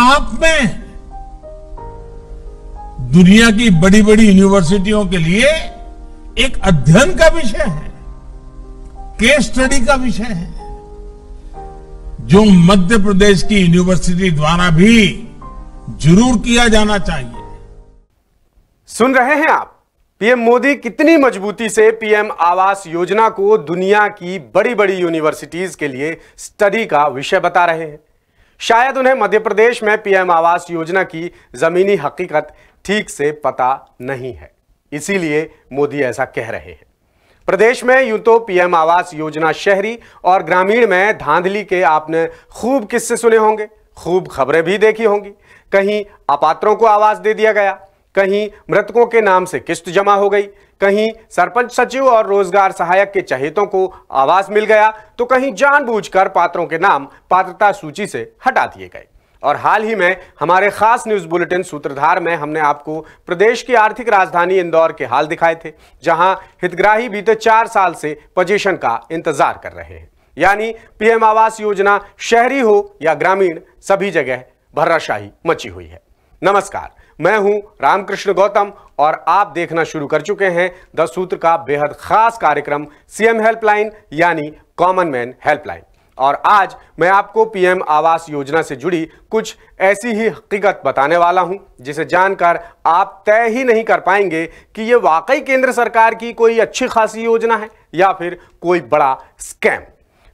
आप में दुनिया की बड़ी बड़ी यूनिवर्सिटियों के लिए एक अध्ययन का विषय है केस स्टडी का विषय है जो मध्य प्रदेश की यूनिवर्सिटी द्वारा भी जरूर किया जाना चाहिए सुन रहे हैं आप पीएम मोदी कितनी मजबूती से पीएम आवास योजना को दुनिया की बड़ी बड़ी यूनिवर्सिटीज के लिए स्टडी का विषय बता रहे हैं शायद उन्हें मध्य प्रदेश में पीएम आवास योजना की जमीनी हकीकत ठीक से पता नहीं है इसीलिए मोदी ऐसा कह रहे हैं प्रदेश में यूं तो पीएम आवास योजना शहरी और ग्रामीण में धांधली के आपने खूब किस्से सुने होंगे खूब खबरें भी देखी होंगी कहीं अपात्रों को आवास दे दिया गया कहीं मृतकों के नाम से किस्त जमा हो गई कहीं सरपंच सचिव और रोजगार सहायक के चहेतों को आवास मिल गया तो कहीं जानबूझकर पात्रों के नाम पात्रता सूची से हटा दिए गए और हाल ही में हमारे खास न्यूज बुलेटिन सूत्रधार में हमने आपको प्रदेश की आर्थिक राजधानी इंदौर के हाल दिखाए थे जहां हितग्राही बीते चार साल से पोजिशन का इंतजार कर रहे हैं यानी पीएम आवास योजना शहरी हो या ग्रामीण सभी जगह भर्राशाही मची हुई है नमस्कार मैं हूं रामकृष्ण गौतम और आप देखना शुरू कर चुके हैं द सूत्र का बेहद खास कार्यक्रम सीएम हेल्पलाइन यानी कॉमन मैन हेल्पलाइन और आज मैं आपको पीएम आवास योजना से जुड़ी कुछ ऐसी ही हकीकत बताने वाला हूं जिसे जानकर आप तय ही नहीं कर पाएंगे कि ये वाकई केंद्र सरकार की कोई अच्छी खासी योजना है या फिर कोई बड़ा स्कैम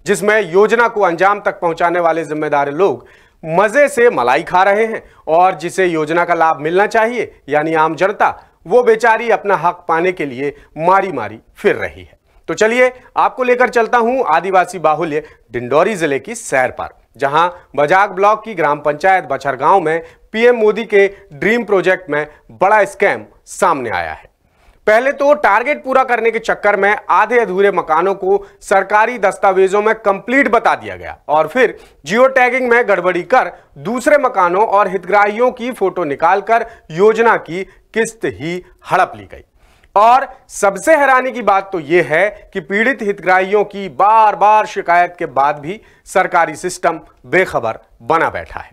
जिसमें योजना को अंजाम तक पहुंचाने वाले जिम्मेदार लोग मज़े से मलाई खा रहे हैं और जिसे योजना का लाभ मिलना चाहिए यानी आम जनता वो बेचारी अपना हक पाने के लिए मारी मारी फिर रही है तो चलिए आपको लेकर चलता हूं आदिवासी बाहुल्य डिंडोरी जिले की सैर पर जहां बजाग ब्लॉक की ग्राम पंचायत बछर गांव में पीएम मोदी के ड्रीम प्रोजेक्ट में बड़ा स्कैम सामने आया है पहले तो टारगेट पूरा करने के चक्कर में आधे अधूरे मकानों को सरकारी दस्तावेजों में कंप्लीट बता दिया गया और फिर जियो टैगिंग में गड़बड़ी कर दूसरे मकानों और हितग्राहियों की फोटो निकालकर योजना की किस्त ही हड़प ली गई और सबसे हैरानी की बात तो यह है कि पीड़ित हितग्राहियों की बार बार शिकायत के बाद भी सरकारी सिस्टम बेखबर बना बैठा है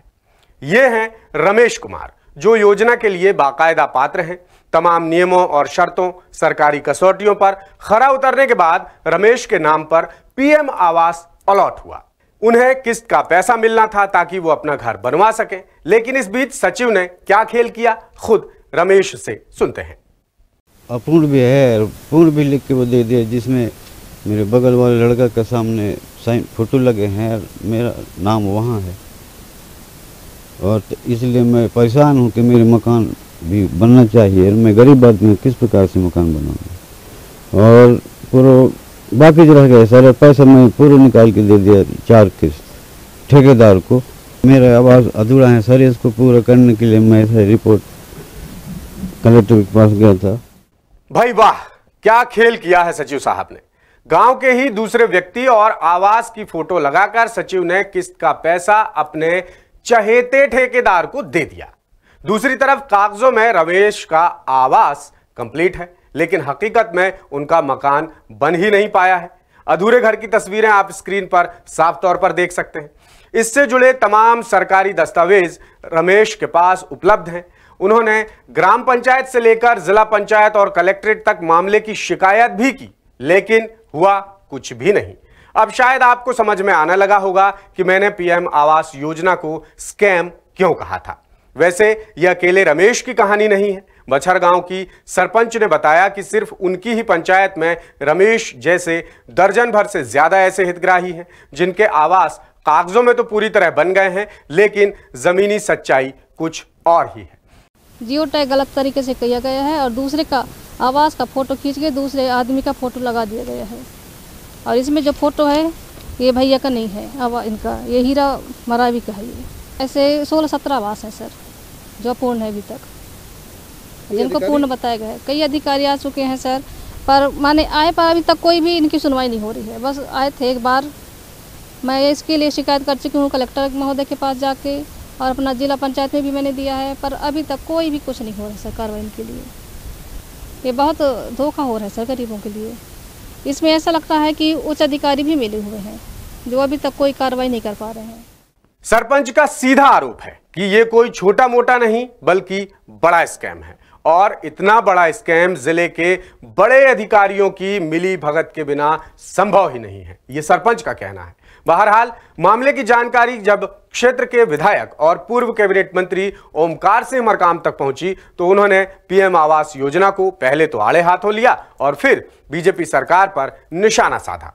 ये हैं रमेश कुमार जो योजना के लिए बाकायदा पात्र हैं तमाम नियमों और शर्तों सरकारी कसौटियों पर खरा उतरने के बाद रमेश के नाम पर पीएम आवास अलॉट हुआ उन्हें किस्त का पैसा मिलना था ताकि वो अपना घर बनवा सके लेकिन इस बीच सचिव ने क्या खेल किया खुद रमेश से सुनते हैं अपूर्ण भी है पूर्ण भी लिख के वो दे दिया जिसमें मेरे बगल वाले लड़का के सामने साइन फोटो लगे हैं मेरा नाम वहाँ है और तो इसलिए मैं परेशान हूँ कि मेरे मकान भी बनना चाहिए और मैं गरीब आदमी में किस प्रकार से मकान बनाऊँगा और पूरा बाकी जो रह गया सर पैसा मैं पूरा निकाल के दे दिया चार किस्त ठेकेदार को मेरा आवाज़ अधूरा है सर इसको पूरा करने के लिए मैं रिपोर्ट कलेक्टर के पास गया था भाई वाह क्या खेल किया है सचिव साहब ने गांव के ही दूसरे व्यक्ति और आवास की फोटो लगाकर सचिव ने किस्त का पैसा अपने चहेते ठेकेदार को दे दिया दूसरी तरफ कागजों में रवेश का आवास कंप्लीट है लेकिन हकीकत में उनका मकान बन ही नहीं पाया है अधूरे घर की तस्वीरें आप स्क्रीन पर साफ तौर पर देख सकते हैं इससे जुड़े तमाम सरकारी दस्तावेज रमेश के पास उपलब्ध हैं उन्होंने ग्राम पंचायत से लेकर जिला पंचायत और कलेक्ट्रेट तक मामले की शिकायत भी की लेकिन हुआ कुछ भी नहीं अब शायद आपको समझ में आने लगा होगा कि मैंने पीएम आवास योजना को स्कैम क्यों कहा था वैसे यह अकेले रमेश की कहानी नहीं है बछर गांव की सरपंच ने बताया कि सिर्फ उनकी ही पंचायत में रमेश जैसे दर्जन भर से ज़्यादा ऐसे हितग्राही हैं जिनके आवास कागजों में तो पूरी तरह बन गए हैं लेकिन ज़मीनी सच्चाई कुछ और ही है जियो टैग गलत तरीके से किया गया है और दूसरे का आवास का फोटो खींच के दूसरे आदमी का फोटो लगा दिया गया है और इसमें जो फ़ोटो है ये भैया का नहीं है अब इनका ये हीरा मरावी का है ये ऐसे सोलह सत्रह आवास हैं सर जो अपूर्ण है अभी तक जिनको पूर्ण बताया गया है कई अधिकारी आ चुके हैं सर पर माने आए पर अभी तक कोई भी इनकी सुनवाई नहीं हो रही है बस आए थे एक बार मैं इसके लिए शिकायत कर चुकी हूँ कलेक्टर महोदय के पास जाके और अपना जिला पंचायत में भी मैंने दिया है पर अभी तक कोई भी कुछ नहीं हो रहा सर कार्रवाई इनके लिए ये बहुत धोखा हो रहा है सर गरीबों के लिए इसमें ऐसा लगता है कि उच्च अधिकारी भी मिले हुए हैं जो अभी तक कोई कार्रवाई नहीं कर पा रहे हैं सरपंच का सीधा आरोप है कि ये कोई छोटा मोटा नहीं बल्कि बड़ा स्कैम है और इतना बड़ा स्कैम जिले के बड़े अधिकारियों की मिली भगत के बिना संभव ही नहीं है ये सरपंच का कहना है बहरहाल मामले की जानकारी जब क्षेत्र के विधायक और पूर्व कैबिनेट मंत्री ओमकार सिंह मरकाम तक पहुंची तो उन्होंने पीएम आवास योजना को पहले तो आड़े हाथों लिया और फिर बीजेपी सरकार पर निशाना साधा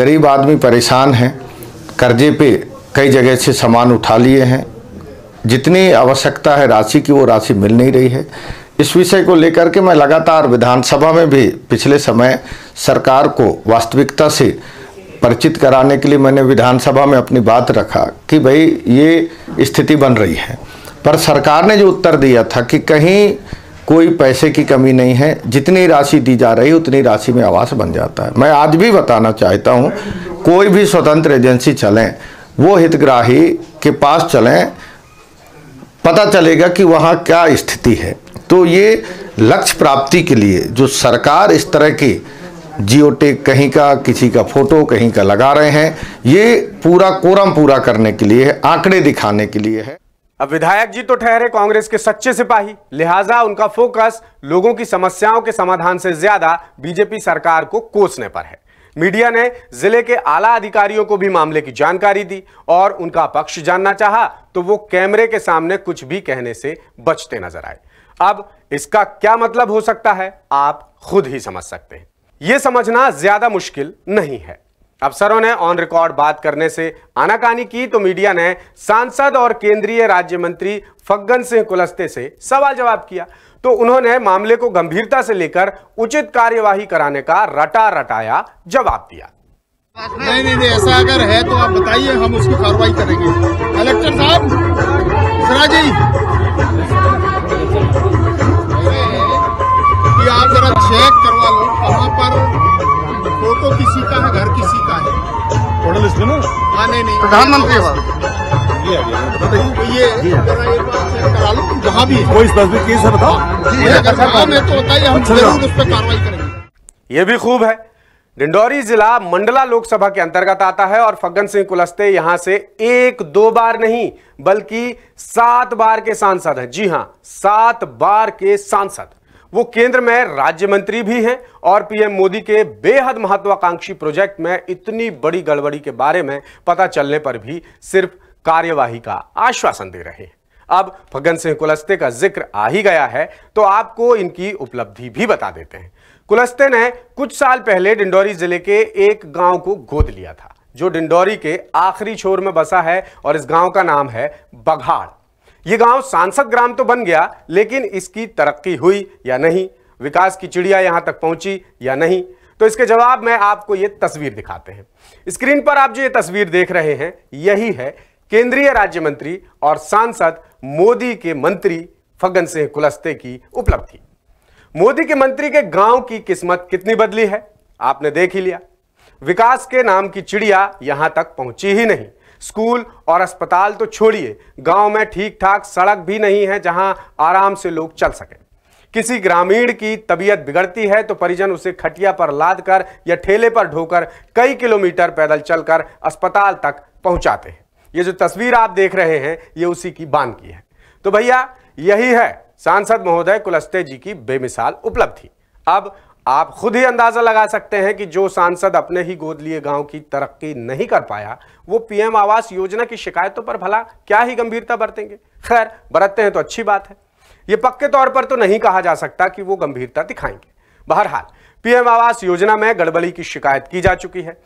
गरीब आदमी परेशान है कर्जे पे कई जगह से सामान उठा लिए हैं जितनी आवश्यकता है राशि की वो राशि मिल नहीं रही है इस विषय को लेकर के मैं लगातार विधानसभा में भी पिछले समय सरकार को वास्तविकता से परिचित कराने के लिए मैंने विधानसभा में अपनी बात रखा कि भाई ये स्थिति बन रही है पर सरकार ने जो उत्तर दिया था कि कहीं कोई पैसे की कमी नहीं है जितनी राशि दी जा रही है उतनी राशि में आवास बन जाता है मैं आज भी बताना चाहता हूँ कोई भी स्वतंत्र एजेंसी चलें वो हितग्राही के पास चलें पता चलेगा कि वहाँ क्या स्थिति है तो ये लक्ष्य प्राप्ति के लिए जो सरकार इस तरह की जियोटेक कहीं का किसी का फोटो कहीं का लगा रहे हैं ये पूरा कोरम पूरा करने के लिए है आंकड़े दिखाने के लिए है अब विधायक जी तो ठहरे कांग्रेस के सच्चे सिपाही लिहाजा उनका फोकस लोगों की समस्याओं के समाधान से ज्यादा बीजेपी सरकार को कोसने पर है मीडिया ने जिले के आला अधिकारियों को भी मामले की जानकारी दी और उनका पक्ष जानना चाहा तो वो कैमरे के सामने कुछ भी कहने से बचते नजर आए अब इसका क्या मतलब हो सकता है आप खुद ही समझ सकते हैं यह समझना ज्यादा मुश्किल नहीं है अफसरों ने ऑन रिकॉर्ड बात करने से आनाकानी की तो मीडिया ने सांसद और केंद्रीय राज्य मंत्री फग्गन सिंह कुलस्ते से सवाल जवाब किया तो उन्होंने मामले को गंभीरता से लेकर उचित कार्यवाही कराने का रटा रटाया जवाब दिया नहीं नहीं नहीं ऐसा अगर है तो आप बताइए हम उसकी कार्रवाई करेंगे कलेक्टर साहब प्रधानमंत्री ये भी तो अच्छा, अच्छा। ये भी खूब है डिंडौरी जिला मंडला लोकसभा के अंतर्गत आता है और फग्गन सिंह कुलस्ते यहां से एक दो बार नहीं बल्कि सात बार के सांसद हैं जी हां सात बार के सांसद वो केंद्र में राज्य मंत्री भी हैं और पीएम मोदी के बेहद महत्वाकांक्षी प्रोजेक्ट में इतनी बड़ी गड़बड़ी के बारे में पता चलने पर भी सिर्फ कार्यवाही का आश्वासन दे रहे हैं अब फगन सिंह कुलस्ते का जिक्र आ ही गया है तो आपको इनकी उपलब्धि भी बता देते हैं कुलस्ते ने कुछ साल पहले डिंडौरी जिले के एक गांव को गोद लिया था जो डिंडौरी के आखिरी छोर में बसा है और इस गांव का नाम है बघाड़ ये गांव सांसद ग्राम तो बन गया लेकिन इसकी तरक्की हुई या नहीं विकास की चिड़िया यहां तक पहुंची या नहीं तो इसके जवाब में आपको ये तस्वीर दिखाते हैं स्क्रीन पर आप जो ये तस्वीर देख रहे हैं यही है केंद्रीय राज्य मंत्री और सांसद मोदी के मंत्री फगन सिंह कुलस्ते की उपलब्धि मोदी के मंत्री के गांव की किस्मत कितनी बदली है आपने देख ही लिया विकास के नाम की चिड़िया यहां तक पहुंची ही नहीं स्कूल और अस्पताल तो छोड़िए गांव में ठीक ठाक सड़क भी नहीं है जहां आराम से लोग चल सके किसी ग्रामीण की तबीयत बिगड़ती है तो परिजन उसे खटिया पर लाद कर या ठेले पर ढोकर कई किलोमीटर पैदल चलकर अस्पताल तक पहुंचाते हैं ये जो तस्वीर आप देख रहे हैं ये उसी की बांध की है तो भैया यही है सांसद महोदय कुलस्ते जी की बेमिसाल उपलब्धि अब आप खुद ही अंदाज़ा लगा सकते हैं कि जो सांसद अपने ही गोद लिए गांव की तरक्की नहीं कर पाया वो पीएम आवास योजना की शिकायतों पर भला क्या ही गंभीरता बरतेंगे खैर बरतते हैं तो अच्छी बात है ये पक्के तौर पर तो नहीं कहा जा सकता कि वो गंभीरता दिखाएंगे बहरहाल पीएम आवास योजना में गड़बड़ी की शिकायत की जा चुकी है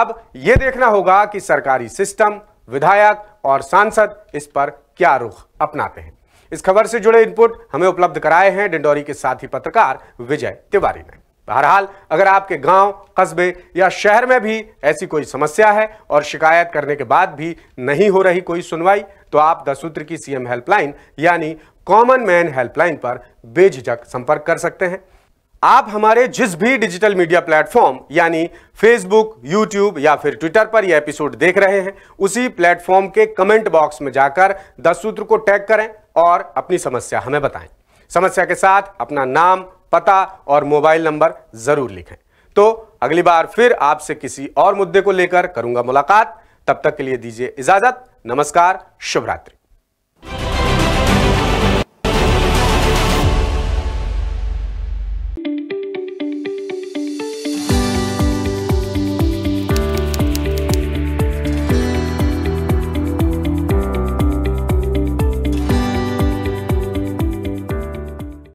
अब ये देखना होगा कि सरकारी सिस्टम विधायक और सांसद इस पर क्या रुख अपनाते हैं इस खबर से जुड़े इनपुट हमें उपलब्ध कराए हैं डिंडोरी के साथी पत्रकार विजय तिवारी ने बहरहाल अगर आपके गांव, कस्बे या शहर में भी ऐसी कोई समस्या है और शिकायत करने के बाद भी नहीं हो रही कोई सुनवाई तो आप दसूत्र सूत्र की सीएम हेल्पलाइन यानी कॉमन मैन हेल्पलाइन पर बेझिझक संपर्क कर सकते हैं आप हमारे जिस भी डिजिटल मीडिया प्लेटफॉर्म यानी फेसबुक यूट्यूब या फिर ट्विटर पर यह एपिसोड देख रहे हैं उसी प्लेटफॉर्म के कमेंट बॉक्स में जाकर दस सूत्र को टैग करें और अपनी समस्या हमें बताएं समस्या के साथ अपना नाम पता और मोबाइल नंबर ज़रूर लिखें तो अगली बार फिर आपसे किसी और मुद्दे को लेकर करूंगा मुलाकात तब तक के लिए दीजिए इजाज़त नमस्कार शुभ रात्रि